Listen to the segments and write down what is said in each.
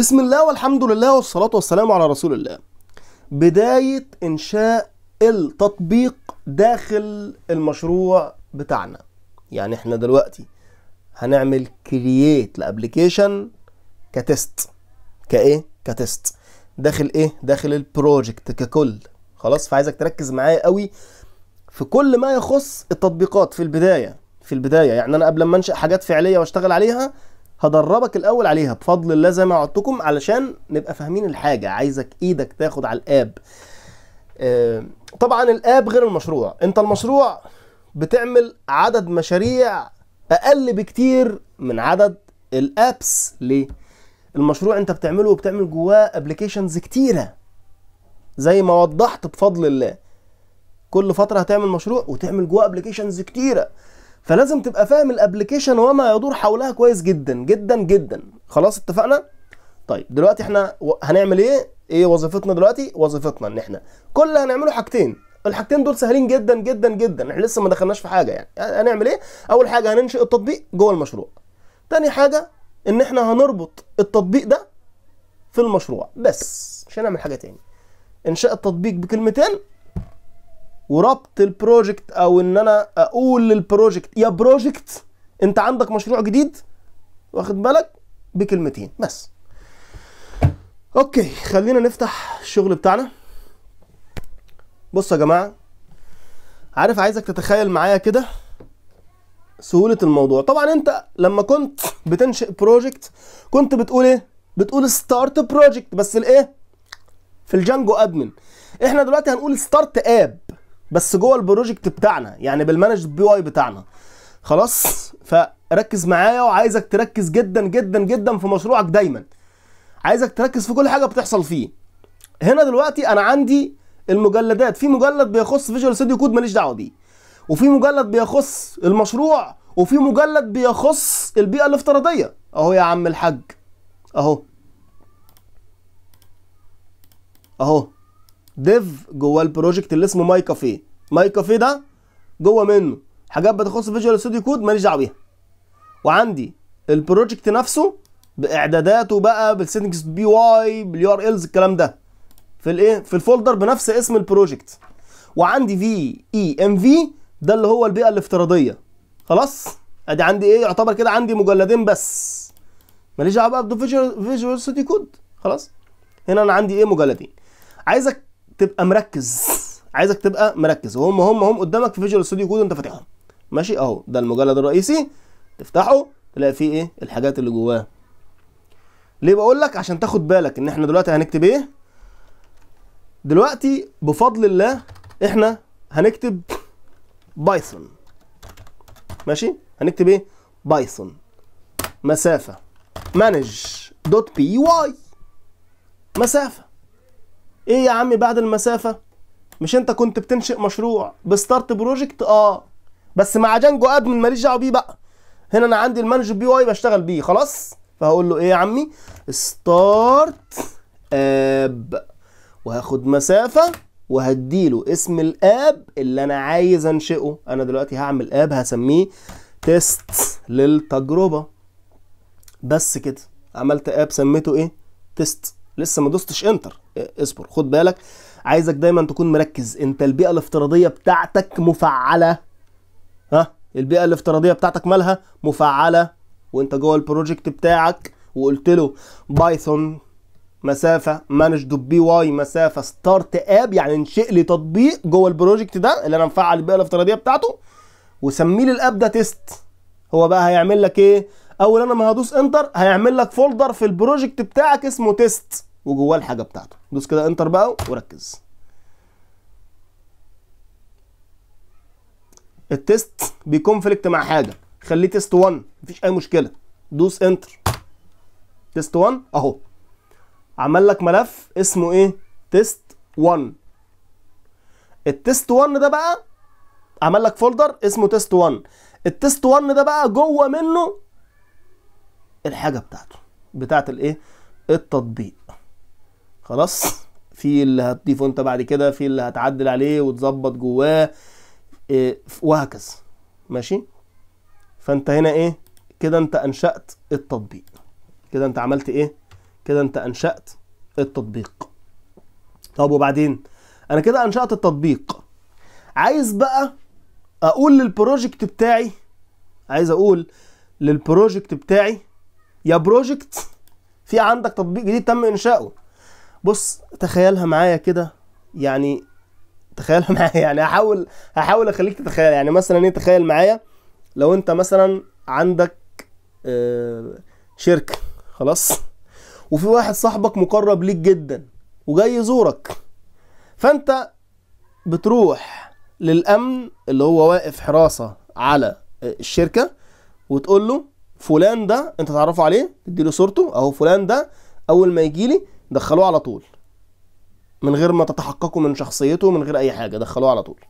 بسم الله والحمد لله والصلاة والسلام على رسول الله بداية إنشاء التطبيق داخل المشروع بتاعنا يعني احنا دلوقتي هنعمل كرييت لابلكيشن كتست كايه كتست داخل ايه داخل البروجكت ككل خلاص فعايزك تركز معايا قوي في كل ما يخص التطبيقات في البدايه في البدايه يعني انا قبل ما انشا حاجات فعليه واشتغل عليها هدربك الاول عليها بفضل الله زي ما وعدتكم علشان نبقى فاهمين الحاجه عايزك ايدك تاخد على الاب آه، طبعا الاب غير المشروع انت المشروع بتعمل عدد مشاريع اقل بكتير من عدد الابس ليه المشروع انت بتعمله وبتعمل جواه ابلكيشنز كتيره زي ما وضحت بفضل الله كل فتره هتعمل مشروع وتعمل جواه ابلكيشنز كتيره فلازم تبقى فاهم الابلكيشن وما يدور حولها كويس جدا جدا جدا خلاص اتفقنا طيب دلوقتي احنا هنعمل ايه ايه وظيفتنا دلوقتي وظيفتنا ان احنا كل اللي هنعمله حاجتين الحاجتين دول سهلين جدا جدا جدا احنا لسه ما دخلناش في حاجه يعني. يعني هنعمل ايه اول حاجه هننشئ التطبيق جوه المشروع تاني حاجه ان احنا هنربط التطبيق ده في المشروع بس مش هنعمل حاجه تاني انشاء التطبيق بكلمتين وربط البروجكت او ان انا اقول للبروجكت يا بروجكت انت عندك مشروع جديد واخد بالك بكلمتين بس اوكي خلينا نفتح الشغل بتاعنا بصوا يا جماعه عارف عايزك تتخيل معايا كده سهوله الموضوع طبعا انت لما كنت بتنشئ بروجكت كنت بتقول ايه بتقول ستارت بروجكت بس الايه في الجانجو ادمن احنا دلوقتي هنقول ستارت اب بس جوه البروجكت بتاعنا يعني بالمانج بي واي بتاعنا خلاص فركز معايا وعايزك تركز جدا جدا جدا في مشروعك دايما عايزك تركز في كل حاجه بتحصل فيه هنا دلوقتي انا عندي المجلدات في مجلد بيخص فيجوال ستوديو كود ماليش دعوه بيه وفي مجلد بيخص المشروع وفي مجلد بيخص البيئه الافتراضيه اهو يا عم الحاج اهو اهو ديف جوه البروجكت اللي اسمه ماي كافيه ماي كافيه ده جوه منه حاجات بتخص فيجوال ستوديو كود ماليش دعوه بيها وعندي البروجكت نفسه باعداداته بقى بالسيتنجز بي واي باليو ار الز الكلام ده في الايه في الفولدر بنفس اسم البروجكت وعندي في اي ام في ده اللي هو البيئه الافتراضيه خلاص ادي عندي ايه يعتبر كده عندي مجلدين بس ماليش دعوه بقى بفيجوال فيجوال ستوديو كود خلاص هنا انا عندي ايه مجلدين عايزك تبقى مركز عايزك تبقى مركز وهم هم هم قدامك في فيجوال ستوديو كود انت فاتحهم ماشي اهو ده المجلد الرئيسي تفتحه تلاقي فيه ايه الحاجات اللي جواه ليه بقول لك عشان تاخد بالك ان احنا دلوقتي هنكتب ايه دلوقتي بفضل الله احنا هنكتب بايثون ماشي هنكتب ايه بايثون مسافه مانج دوت بي واي مسافه ايه يا عمي بعد المسافه مش انت كنت بتنشئ مشروع بستارت بروجكت اه بس مع جانجو ادمن ماليش دعوه بيه بقى هنا انا عندي المانج بي واي بشتغل بيه خلاص فهقول له ايه يا عمي ستارت اب وهاخد مسافه وهديله اسم الاب اللي انا عايز انشئه انا دلوقتي هعمل اب هسميه تيست للتجربه بس كده عملت اب سميته ايه تيست لسه ما دوستش انتر إيه، اصبر خد بالك عايزك دايما تكون مركز انت البيئه الافتراضيه بتاعتك مفعله ها البيئه الافتراضيه بتاعتك مالها مفعله وانت جوه البروجكت بتاعك وقلت له بايثون مسافه مانج دوت بي واي مسافه ستارت اب يعني انشئ لي تطبيق جوه البروجكت ده اللي انا مفعل البيئه الافتراضيه بتاعته وسميه لي الاب ده تيست هو بقى هيعمل لك ايه اول انا ما هدوس انتر هيعمل لك فولدر في البروجكت بتاعك اسمه تيست وجواه الحاجه بتاعته دوس كده انتر بقى وركز التيست بيكونفليكت مع حاجه خليه تيست 1 مفيش اي مشكله دوس انتر تيست 1 اهو عمل لك ملف اسمه ايه تيست 1 التيست 1 ده بقى عمل لك فولدر اسمه تيست 1 التيست 1 ده بقى جوه منه الحاجه بتاعته بتاعه الايه التطبيق خلاص في اللي هتضيفه انت بعد كده في اللي هتعدل عليه وتظبط جواه إيه وهكذا ماشي فانت هنا ايه كده انت انشأت التطبيق كده انت عملت ايه كده انت انشأت التطبيق طب وبعدين انا كده انشأت التطبيق عايز بقى اقول للبروجكت بتاعي عايز اقول للبروجكت بتاعي يا بروجكت في عندك تطبيق جديد تم انشاؤه بص تخيلها معايا كده يعني تخيلها معايا يعني هحاول هحاول اخليك تتخيل يعني مثلا ايه تخيل معايا لو انت مثلا عندك آه، شركه خلاص وفي واحد صاحبك مقرب ليك جدا وجاي يزورك فانت بتروح للامن اللي هو واقف حراسه على آه، الشركه وتقول له فلان ده انت تعرفه عليه له صورته اهو فلان ده اول ما يجي لي دخلوه على طول من غير ما تتحققوا من شخصيته من غير اي حاجه دخلوه على طول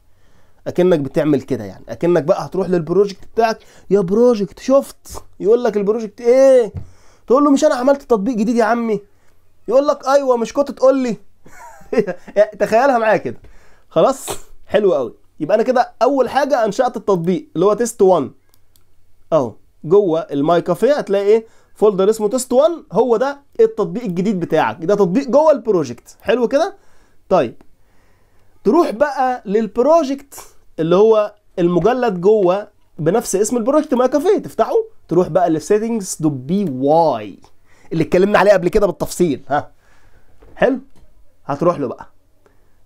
اكنك بتعمل كده يعني اكنك بقى هتروح للبروجكت بتاعك يا بروجكت شفت يقول لك البروجكت ايه تقول له مش انا عملت تطبيق جديد يا عمي يقول لك ايوه مش كنت تقول لي تخيلها معايا كده خلاص حلو قوي يبقى انا كده اول حاجه انشات التطبيق اللي هو تيست 1 اهو جوه الماي كافيه هتلاقي ايه فولدر اسمه تيست 1 هو ده التطبيق الجديد بتاعك ده تطبيق جوه البروجكت حلو كده طيب تروح بقى للبروجكت اللي هو المجلد جوه بنفس اسم البروجكت ماي كافيه تفتحه تروح بقى لسيتنجز دوت بي واي اللي اتكلمنا عليه قبل كده بالتفصيل ها حلو هتروح له بقى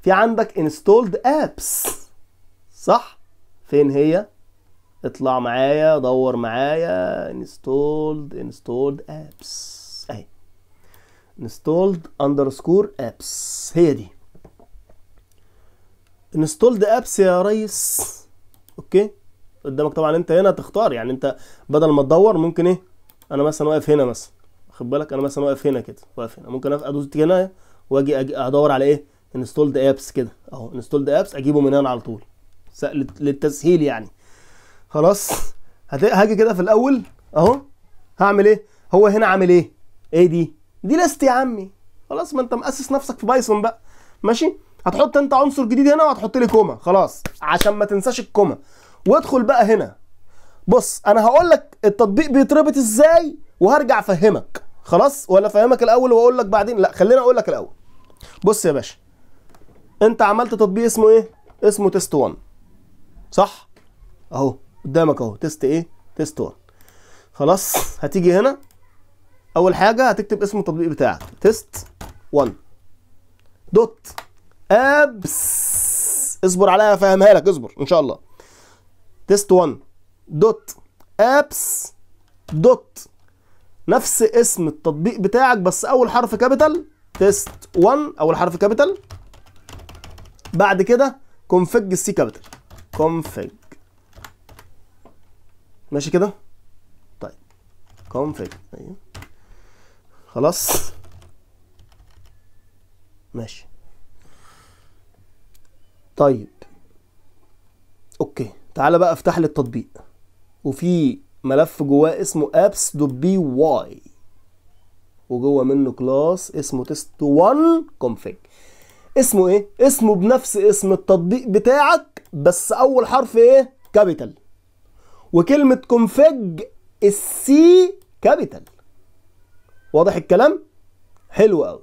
في عندك انستولد ابس صح فين هي اطلع معايا دور معايا installed installed apps اهي installed underscore apps هي دي installed apps يا ريس اوكي قدامك طبعا انت هنا تختار يعني انت بدل ما تدور ممكن ايه انا مثلا واقف هنا مثلا واخد بالك انا مثلا واقف هنا كده واقف هنا ممكن ادوس هنا واجي ادور على ايه انستولد ابس كده اهو انستولد ابس اجيبه من هنا على طول للتسهيل يعني خلاص هاجي كده في الاول اهو هعمل ايه هو هنا عامل ايه ايه دي دي ليست يا عمي خلاص ما انت مؤسس نفسك في بايثون بقى ماشي هتحط انت عنصر جديد هنا وهتحط لي كوما خلاص عشان ما تنساش الكوما وادخل بقى هنا بص انا هقول لك التطبيق بيتربط ازاي وهرجع افهمك خلاص ولا افهمك الاول واقول لك بعدين لا خلينا اقول لك الاول بص يا باشا انت عملت تطبيق اسمه ايه اسمه تيست 1 صح اهو قدامك اهو تيست ايه تيست 1 خلاص هتيجي هنا اول حاجه هتكتب اسم التطبيق بتاعك تيست 1 دوت ابس اصبر عليا افهمها لك اصبر ان شاء الله تيست 1 دوت ابس دوت نفس اسم التطبيق بتاعك بس اول حرف كابيتال تيست 1 اول حرف كابيتال بعد كده كونفج السي كابيتال كونفج ماشي كده طيب config ايوه خلاص ماشي طيب اوكي تعالى بقى افتح لي التطبيق وفي ملف جواه اسمه apps بي واي وجوه منه كلاس اسمه تيست 1 config اسمه ايه اسمه بنفس اسم التطبيق بتاعك بس اول حرف ايه كابيتال وكلمة كونفج السي كابيتال واضح الكلام؟ حلو قوي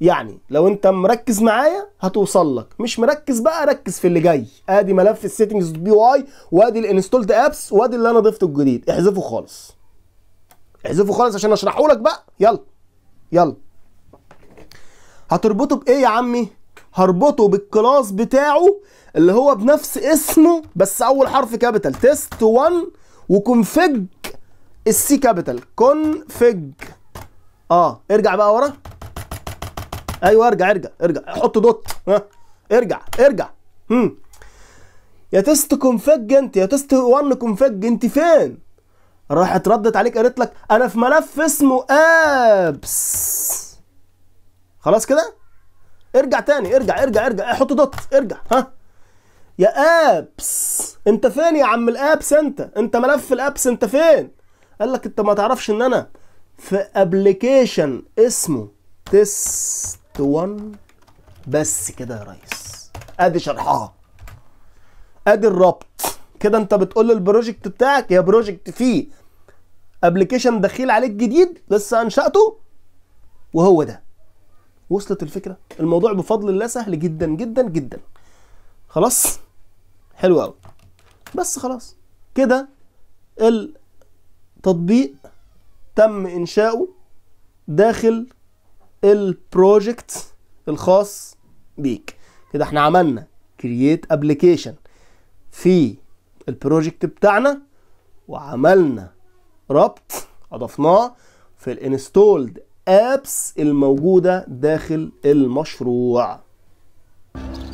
يعني لو انت مركز معايا هتوصل لك مش مركز بقى ركز في اللي جاي ادي ملف السيتنجز بي واي وادي الانستولد ابس وادي اللي انا ضفته الجديد احذفه خالص احذفه خالص عشان اشرحه لك بقى يلا يلا هتربطه بايه يا عمي هربطه بالكلاس بتاعه اللي هو بنفس اسمه بس اول حرف كابيتال تيست 1 وكونفج السي كابيتال كونفج اه ارجع بقى ورا ايوه ارجع ارجع ارجع حط دوت ها ارجع ارجع هم يا تيست كونفج انت يا تيست 1 كونفج انت فين راحت ردت عليك قالت لك انا في ملف اسمه ابس خلاص كده ارجع تاني ارجع ارجع ارجع حط دوت ارجع ها يا ابس انت فين يا عم الابس انت انت ملف الابس انت فين قال لك انت ما تعرفش ان انا في ابلكيشن اسمه تيست 1 بس كده يا ريس ادي شرحها ادي الربط كده انت بتقول للبروجكت بتاعك يا بروجكت فيه ابلكيشن دخيل عليك جديد لسه انشاته وهو ده وصلت الفكره الموضوع بفضل الله سهل جدا جدا جدا خلاص حلو قوي بس خلاص كده التطبيق تم انشاؤه داخل البروجكت الخاص بيك كده احنا عملنا كرييت ابلكيشن في البروجكت بتاعنا وعملنا ربط اضفناه في الانستولد ابس الموجوده داخل المشروع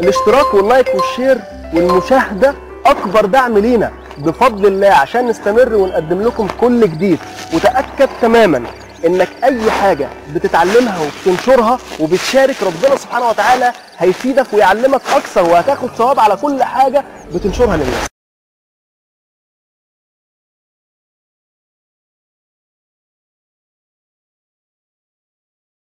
الاشتراك واللايك والشير والمشاهده اكبر دعم لينا بفضل الله عشان نستمر ونقدم لكم كل جديد وتاكد تماما انك اي حاجه بتتعلمها وبتنشرها وبتشارك ربنا سبحانه وتعالى هيفيدك ويعلمك اكثر وهتاخد ثواب على كل حاجه بتنشرها للناس